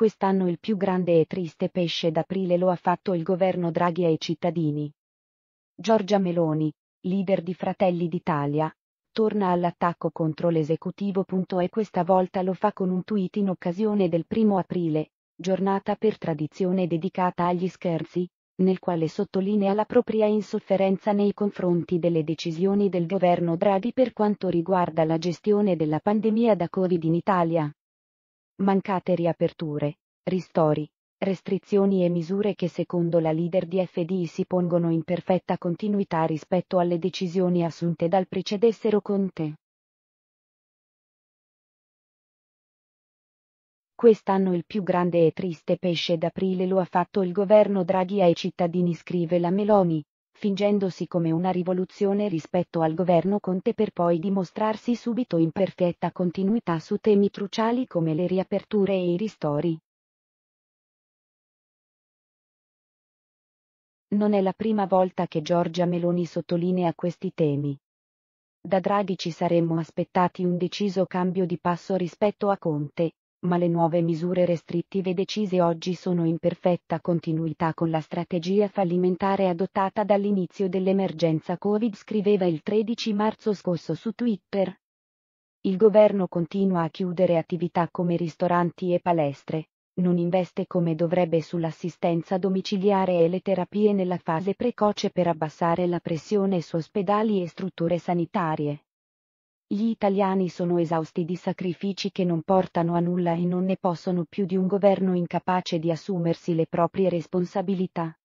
Quest'anno il più grande e triste pesce d'aprile lo ha fatto il governo Draghi ai cittadini. Giorgia Meloni, leader di Fratelli d'Italia, torna all'attacco contro l'esecutivo. E questa volta lo fa con un tweet in occasione del primo aprile, giornata per tradizione dedicata agli scherzi, nel quale sottolinea la propria insofferenza nei confronti delle decisioni del governo Draghi per quanto riguarda la gestione della pandemia da Covid in Italia mancate riaperture, ristori, restrizioni e misure che secondo la leader di FDI si pongono in perfetta continuità rispetto alle decisioni assunte dal precedessero Conte. Quest'anno il più grande e triste pesce d'aprile lo ha fatto il governo Draghi ai cittadini scrive la Meloni, fingendosi come una rivoluzione rispetto al governo Conte per poi dimostrarsi subito in perfetta continuità su temi cruciali come le riaperture e i ristori. Non è la prima volta che Giorgia Meloni sottolinea questi temi. Da Draghi ci saremmo aspettati un deciso cambio di passo rispetto a Conte, ma le nuove misure restrittive decise oggi sono in perfetta continuità con la strategia fallimentare adottata dall'inizio dell'emergenza Covid, scriveva il 13 marzo scorso su Twitter. Il governo continua a chiudere attività come ristoranti e palestre, non investe come dovrebbe sull'assistenza domiciliare e le terapie nella fase precoce per abbassare la pressione su ospedali e strutture sanitarie gli italiani sono esausti di sacrifici che non portano a nulla e non ne possono più di un governo incapace di assumersi le proprie responsabilità.